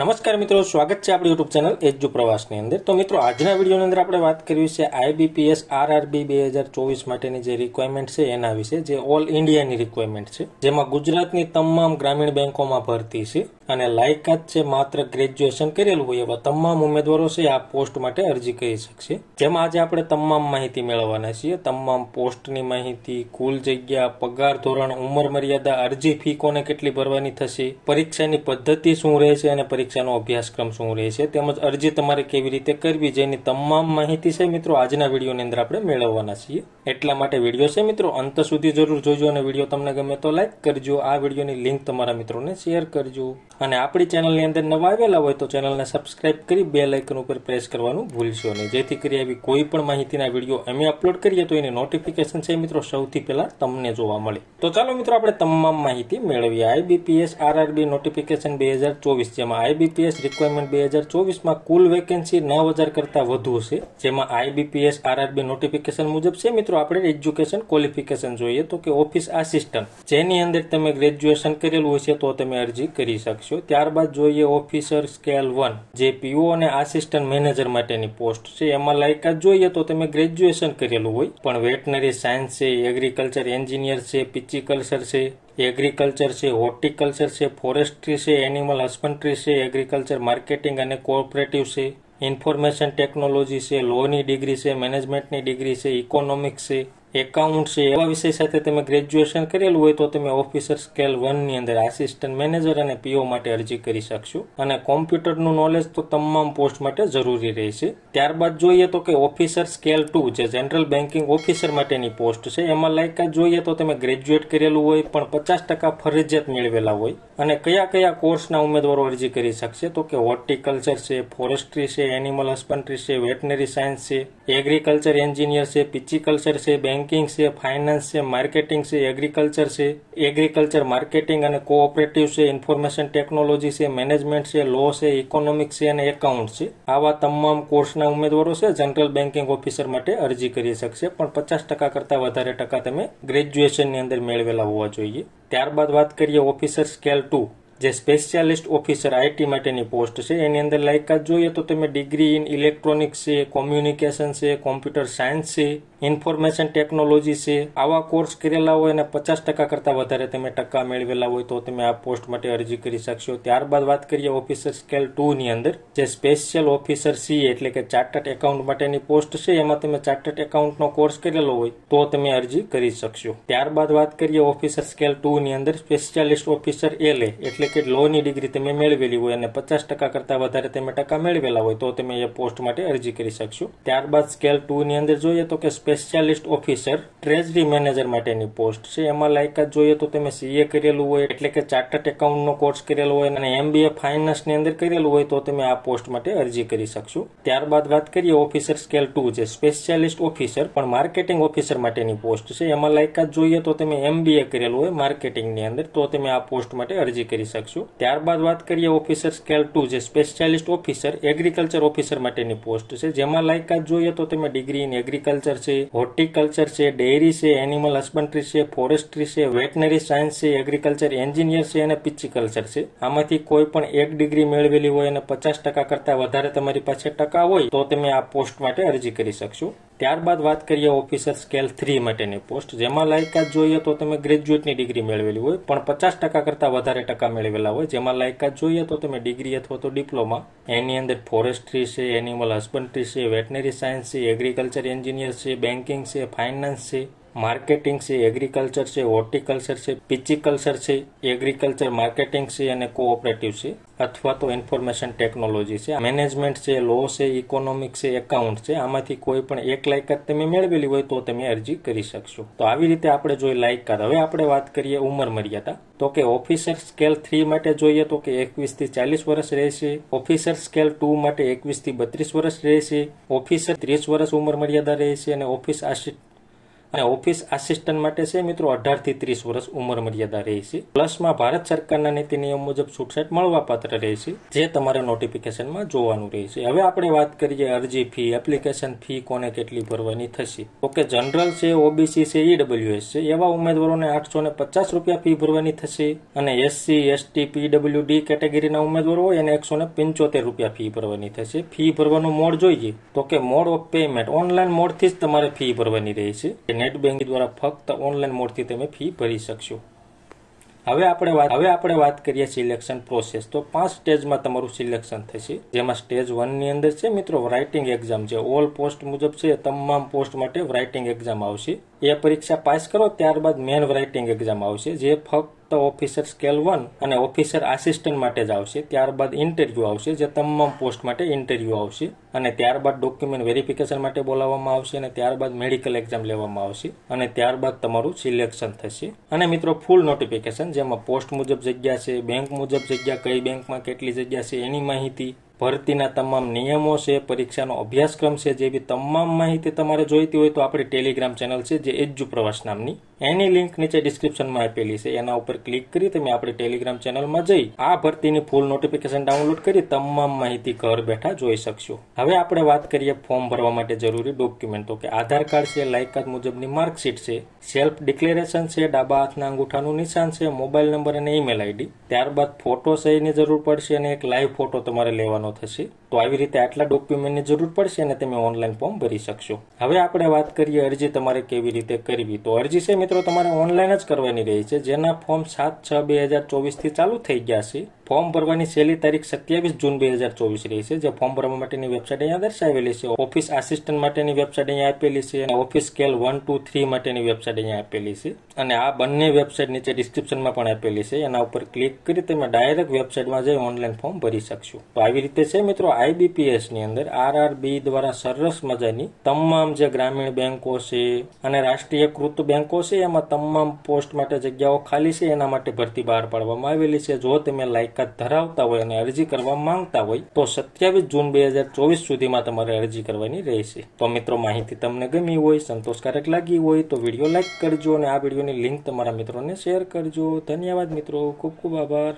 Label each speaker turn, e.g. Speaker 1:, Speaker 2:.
Speaker 1: નમસ્કાર મિત્રો સ્વાગત છે આપણી યુટ્યુબ ચેનલ એજ્યુ પ્રવાસની અંદર તો મિત્રો આજના વિડીયોની અંદર આપણે વાત કરવી છે આઈબીપીએસ આરઆરબી બે હજાર ચોવીસ માટેની જે રિક્વાયરમેન્ટ છે એના વિશે જે ઓલ ઇન્ડિયાની રિક્વાયરમેન્ટ છે જેમાં ગુજરાતની તમામ ગ્રામીણ બેંકોમાં ભરતી છે અને લાયકાત છે માત્ર ગ્રેજ્યુએશન કરેલું હોય એવા તમામ ઉમેદવારો છે આ પોસ્ટ માટે અરજી કરી શકશે જેમાં આજે આપણે તમામ માહિતી મેળવવાના છીએ તમામ પોસ્ટની માહિતી કુલ જગ્યા પગાર ધોરણ ઉંમર મર્યાદા અરજી ફી કોને કેટલી ભરવાની થશે પરીક્ષાની પદ્ધતિ શું રહેશે અને પરીક્ષાનો અભ્યાસક્રમ શું રહેશે તેમજ અરજી તમારે કેવી રીતે કરવી જેની તમામ માહિતી છે મિત્રો આજના વિડીયોની અંદર આપણે મેળવવાના છીએ એટલા માટે વિડીયો છે મિત્રો અંત સુધી જરૂર જોજો અને વિડીયો તમને ગમે તો લાઈક કરજો આ વિડીયોની લિંક તમારા મિત્રોને શેર કરજો અને આપણી ચેનલની અંદર નવા આવેલા હોય તો ચેનલને સબસ્ક્રાઇબ કરી બે લાઇકન ઉપર પ્રેસ કરવાનું ભૂલશો નહીં જેથી કરી આવી કોઈ પણ માહિતીના વિડીયો અમે અપલોડ કરીએ તો એની નોટિફિકેશન છે મિત્રો સૌથી પહેલાં તમને જોવા મળે તો ચાલો મિત્રો આપણે તમામ માહિતી મેળવીએ આઈબીપીએસ આરઆરબી નોટિફિકેશન બે હજાર ચોવીસ જેમાં આઈબીપીએસ રિક્વાયરમેન્ટ બે હજાર ચોવીસમાં કુલ વેકેન્સી નવ હજાર કરતાં વધુ છે જેમાં આઈબીપીએસ આરઆરબી નોટિફિકેશન મુજબ છે મિત્રો આપણે એજ્યુકેશન ક્વોલિફિકેશન જોઈએ તો કે ઓફિસ આસિસ્ટન્ટ જેની અંદર તમે ગ્રેજ્યુએશન કરેલું હોય છે તો તમે અરજી કરી શકશો રાખશો ત્યારબાદ જોઈએ ઓફિસર સ્કેલ વન જે પીઓ અને આસિસ્ટન્ટ મેનેજર માટેની પોસ્ટ છે એમાં લાયકાત જોઈએ તો તમે ગ્રેજ્યુએશન કરેલું હોય પણ વેટનરી સાયન્સ છે એગ્રીકલ્ચર એન્જિનિયર છે પિચિકલ્ચર છે એગ્રીકલ્ચર છે હોર્ટિકલ્ચર છે ફોરેસ્ટ્રી છે એનિમલ હસબન્ડ્રી છે એગ્રીકલ્ચર માર્કેટિંગ અને કોઓપરેટિવ છે ઇન્ફોર્મેશન ટેકનોલોજી છે લોની ડિગ્રી છે મેનેજમેન્ટની ડિગ્રી છે ઇકોનોમિક્સ છે એકાઉન્ટ છે એવા વિષય સાથે તમે ગ્રેજ્યુએશન કરેલું હોય તો તમે ઓફિસર સ્કેલ વનની અંદર આસિસ્ટન્ટ મેનેજર અને પીઓ માટે અરજી કરી શકશો અને કોમ્પ્યુટરનું નોલેજ તો તમામ પોસ્ટ માટે જરૂરી રહેશે ત્યારબાદ જોઈએ તો કે ઓફિસર સ્કેલ ટુ જે જનરલ બેન્કિંગ ઓફિસર માટેની પોસ્ટ છે એમાં લાયકાત જોઈએ તો તમે ગ્રેજ્યુએટ કરેલું હોય પણ પચાસ ટકા ફરજિયાત મેળવેલા હોય અને કયા કયા કોર્સના ઉમેદવારો અરજી કરી શકશે તો કે હોર્ટિકલ્ચર છે ફોરેસ્ટ્રી છે એનિમલ હસબન્ડ્રી છે વેટનરી સાયન્સ છે એગ્રીકલ્ચર એન્જિનિયર છે પિચિકલ્ચર છે બેંક બેન્કિંગ છે ફાઇનાન્સ છે માર્કેટિંગ છે એગ્રીકલ્ચર છે એગ્રીકલ્ચર માર્કેટિંગ અને કોઓપરેટિવ છે ઇન્ફોર્મેશન ટેકનોલોજી છે મેનેજમેન્ટ છે લો છે ઇકોનોમિક્સ છે અને એકાઉન્ટ છે આવા તમામ કોર્સના ઉમેદવારો છે જનરલ બેન્કિંગ ઓફિસર માટે અરજી કરી શકશે પણ પચાસ ટકા કરતાં વધારે ટકા તમે ગ્રેજ્યુએશનની અંદર મેળવેલા હોવા જોઈએ ત્યારબાદ વાત કરીએ ઓફિસર સ્કેલ ટુ જે સ્પેશિયાલિસ્ટ ઓફિસર આઈટી માટેની પોસ્ટ છે એની અંદર લાયકાત જોઈએ તો તમે ડિગ્રી ઇન ઇલેક્ટ્રોનિક્સ છે કોમ્યુનિકેશન છે કોમ્પ્યુટર સાયન્સ છે ઇન્ફોર્મેશન ટેકનોલોજી છે આવા કોર્સ કરેલા હોય અને પચાસ ટકા કરતાં વધારે તમે ટકા મેળવેલા હોય તો તમે આ પોસ્ટ માટે અરજી કરી શકશો ત્યારબાદ વાત કરીએ ઓફિસર સ્કેલ ટુની અંદર જે સ્પેશિયલ ઓફિસર સી એટલે કે ચાર્ટર્ડ એકાઉન્ટ માટેની પોસ્ટ છે એમાં તમે ચાર્ટર્ડ એકાઉન્ટનો કોર્સ કરેલો હોય તો તમે અરજી કરી શકશો ત્યારબાદ વાત કરીએ ઓફિસર સ્કેલ ટુની અંદર સ્પેશિયાલિસ્ટ ઓફિસર એલ એટલે કે લોની ડિગ્રી તમે મેળવેલી હોય અને પચાસ ટકા કરતાં વધારે તમે ટકા મેળવેલા હોય તો તમે એ પોસ્ટ માટે અરજી કરી શકશો ત્યારબાદ સ્કેલ ટુની અંદર જોઈએ તો કે special specialist officer treasury manager માટેની પોસ્ટ છે એમાં લાયકાત જોઈએ તો તમે સીએ કરેલું હોય એટલે કે ચાર્ટર્ડ એકાઉન્ટનો કોર્સ કરેલો હોય અને એમબીએ ફાઇનાન્સની અંદર કરેલું હોય તો તમે આ પોસ્ટ માટે અરજી કરી શકશો ત્યારબાદ વાત કરીએ ઓફિસર સ્કેલ ટુ છે સ્પેશિયાલિસ્ટ ઓફિસર પણ માર્કેટિંગ ઓફિસર માટેની પોસ્ટ છે એમાં લાયકાત જોઈએ તો તમે એમબીએ કરેલું હોય માર્કેટિંગની અંદર તો તમે આ પોસ્ટ માટે અરજી કરી શકશો ત્યારબાદ વાત કરીએ ઓફિસર સ્કેલ ટુ છે સ્પેશિયાલિસ્ટ ઓફિસર એગ્રીકલ્ચર ઓફિસર માટેની પોસ્ટ છે જેમાં લાયકાત જોઈએ તો તમે ડિગ્રી ઇન એગ્રીકલ્ચર છે હોર્ટિકલ્ચર છે ડેરી છે એનિમલ હસબન્ડ્રી છે ફોરેસ્ટ્રી છે વેટનરી સાયન્સ છે એગ્રીકલ્ચર એન્જિનિયર છે અને પિચિકલ્ચર છે આમાંથી કોઈ પણ એક ડિગ્રી મેળવેલી હોય અને પચાસ ટકા કરતાં વધારે તમારી પાસે ટકા હોય તો તમે આ પોસ્ટ માટે અરજી કરી શકશો ત્યારબાદ વાત કરીએ ઓફિસર સ્કેલ થ્રી માટેની પોસ્ટ જેમાં લાયકાત જોઈએ તો તમે ગ્રેજ્યુએટની ડિગ્રી મેળવેલી હોય પણ પચાસ ટકા કરતાં વધારે ટકા મેળવેલા હોય જેમાં લાયકાત જોઈએ તો તમે ડિગ્રી અથવા તો ડિપ્લોમા એની અંદર ફોરેસ્ટ્રી છે એનિમલ હસબન્ડ્રી છે વેટનરી સાયન્સ છે એગ્રીકલ્ચર એન્જિનિયર છે બેન્કિંગ છે ફાઇનાન્સ છે માર્કેટિંગ છે એગ્રીકલ્ચર છે હોર્ટિકલ્ચર છે પિચિકલ્ચર છે એગ્રીકલ્ચર માર્કેટિંગ છે અને કોઓપરેટિવ છે અથવા તો ઇન્ફોર્મેશન ટેકનોલોજી છે મેનેજમેન્ટ છે લો છે ઇકોનોમિક્સ છે એકાઉન્ટ છે આમાંથી કોઈ પણ એક લાયકાત તમે મેળવેલી હોય તો તમે અરજી કરી શકશો તો આવી રીતે આપણે જોઈ લાયકાત હવે આપણે વાત કરીએ ઉંમર મર્યાદા તો કે ઓફિસર સ્કેલ થ્રી માટે જોઈએ તો કે એકવીસથી ચાલીસ વર્ષ રહેશે ઓફિસર સ્કેલ ટુ માટે એકવીસથી બત્રીસ વર્ષ રહેશે ઓફિસર ત્રીસ વર્ષ ઉંમર મર્યાદા રહેશે અને ઓફિસ આસિસ્ટ અને ઓફિસ આસિસ્ટન્ટ માટે છે મિત્રો અઢારથી ત્રીસ વર્ષ ઉંમર મર્યાદા રહે છે પ્લસમાં ભારત સરકારના નીતિ નિયમ મુજબ છૂટછાટ મળવાપાત્ર રહે છે જે તમારે નોટિફિકેશનમાં જોવાનું રહેશે હવે આપણે વાત કરીએ અરજી ફી એપ્લિકેશન ફી કોને કેટલી ભરવાની થશે ઓકે જનરલ છે ઓબીસી છે ઈડબ્લ્યુએસ છે એવા ઉમેદવારોને આઠસો ને પચાસ રૂપિયા ફી ભરવાની થશે અને એસસી એસટી ડી કેટેગરીના ઉમેદવારો હોય એને એકસો ને પંચોતેર રૂપિયા ફી ભરવાની થશે ફી ભરવાનું મોડ જોઈએ તો કે મોડ ઓફ પેમેન્ટ ઓનલાઈન મોડથી જ તમારે ફી ભરવાની રહેશે નેટ બેન્કિંગ દ્વારા ફક્ત ઓનલાઈન મોડથી તમે ફી ભરી શકશો હવે આપણે હવે આપણે વાત કરીએ સિલેક્શન પ્રોસેસ તો પાંચ સ્ટેજમાં તમારું સિલેક્શન થશે જેમાં સ્ટેજ વનની અંદર છે મિત્રો રાઇટિંગ એક્ઝામ છે ઓલ પોસ્ટ મુજબ છે તમામ પોસ્ટ માટે રાઇટિંગ એક્ઝામ આવશે એ પરીક્ષા પાસ કરો ત્યારબાદ મેન રાઇટિંગ એક્ઝામ આવશે જે ફક્ત ફક્ત ઓફિસર સ્કેલ વન અને ઓફિસર આસિસ્ટન્ટ માટે જ આવશે ત્યારબાદ ઇન્ટરવ્યૂ આવશે જે તમામ પોસ્ટ માટે ઇન્ટરવ્યૂ આવશે અને ત્યારબાદ ડોક્યુમેન્ટ વેરિફિકેશન માટે બોલાવવામાં આવશે અને ત્યારબાદ મેડિકલ એક્ઝામ લેવામાં આવશે અને ત્યારબાદ તમારું સિલેક્શન થશે અને મિત્રો ફૂલ નોટિફિકેશન જેમાં પોસ્ટ મુજબ જગ્યા છે બેંક મુજબ જગ્યા કઈ બેંકમાં કેટલી જગ્યા છે એની માહિતી ભરતીના તમામ નિયમો છે પરીક્ષાનો અભ્યાસક્રમ છે જેવી તમામ માહિતી તમારે જોઈતી હોય તો આપણી ટેલિગ્રામ ચેનલ છે જે એજ્યુ પ્રવાસ નામની એની લિંક નીચે ડિસ્ક્રિપ્શનમાં આપેલી છે એના ઉપર ક્લિક કરી તમે આપણી ટેલિગ્રામ ચેનલમાં જઈ આ ભરતીની ફૂલ નોટિફિકેશન ડાઉનલોડ કરી તમામ માહિતી ઘર બેઠા જોઈ શકશો હવે આપણે વાત કરીએ ફોર્મ ભરવા માટે જરૂરી ડોક્યુમેન્ટ તો કે આધાર કાર્ડ છે લાયકાત મુજબની માર્કશીટ છે સેલ્ફ ડિક્લેરેશન છે ડાબા હાથના અંગૂઠાનું નિશાન છે મોબાઈલ નંબર અને ઈમેલ આઈડી ત્યારબાદ ફોટો સહીની જરૂર પડશે અને એક લાઈવ ફોટો તમારે લેવાનો કરવાનો થશે તો આવી રીતે આટલા ડોક્યુમેન્ટની જરૂર પડશે અને તમે ઓનલાઈન ફોર્મ ભરી શકશો હવે આપણે વાત કરીએ અરજી તમારે કેવી રીતે કરવી તો અરજી છે મિત્રો તમારે ઓનલાઈન જ કરવાની રહી છે જેના ફોર્મ સાત છ બે હજાર ચોવીસથી ચાલુ થઈ ગયા છે ફોર્મ ભરવાની છેલ્લી તારીખ સત્યાવીસ જૂન બે હજાર ચોવીસ રહી છે જે ફોર્મ ભરવા માટેની વેબસાઇટ અહીંયા દર્શાવેલી છે ઓફિસ આસિસ્ટન્ટ માટેની વેબસાઇટ અહીંયા આપેલી છે અને office scale one two three માટેની વેબસાઇટ અહીંયા આપેલી છે અને આ બંને વેબસાઇટ નીચે ડિસ્ક્રિપ્શનમાં પણ આપેલી છે એના ઉપર ક્લિક કરી તમે ડાયરેક્ટ વેબસાઇટમાં જઈ ઓનલાઈન ફોર્મ ભરી શકશો તો આવી રીતે છે મિત્રો આઈબીપીએસની અંદર આરઆરબી દ્વારા સરસ મજાની તમામ જે ગ્રામીણ બેંકો છે અને રાષ્ટ્રીયકૃત બેંકો છે એમાં તમામ પોસ્ટ માટે જગ્યાઓ ખાલી છે એના માટે ભરતી બહાર પાડવામાં આવેલી છે જો તમે લાયક લાયકાત ધરાવતા હોય અને અરજી કરવા માંગતા હોય તો સત્યાવીસ જૂન બે હજાર ચોવીસ સુધીમાં તમારે અરજી કરવાની રહેશે તો મિત્રો માહિતી તમને ગમી હોય સંતોષકારક લાગી હોય તો વિડીયો લાઇક કરજો અને આ વિડીયોની લિંક તમારા મિત્રોને શેર કરજો ધન્યવાદ મિત્રો ખૂબ ખૂબ આભાર